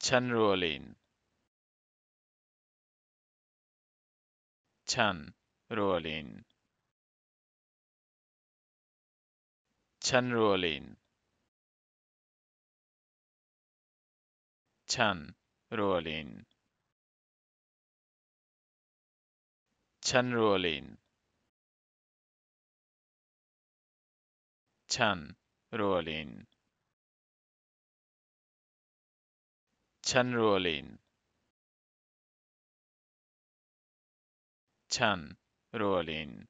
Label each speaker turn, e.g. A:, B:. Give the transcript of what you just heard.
A: Chanruolin. Chanruolin. Chanruolin. Chanruolin. Chanruolin. Chanruolin. chan rolin chan rolin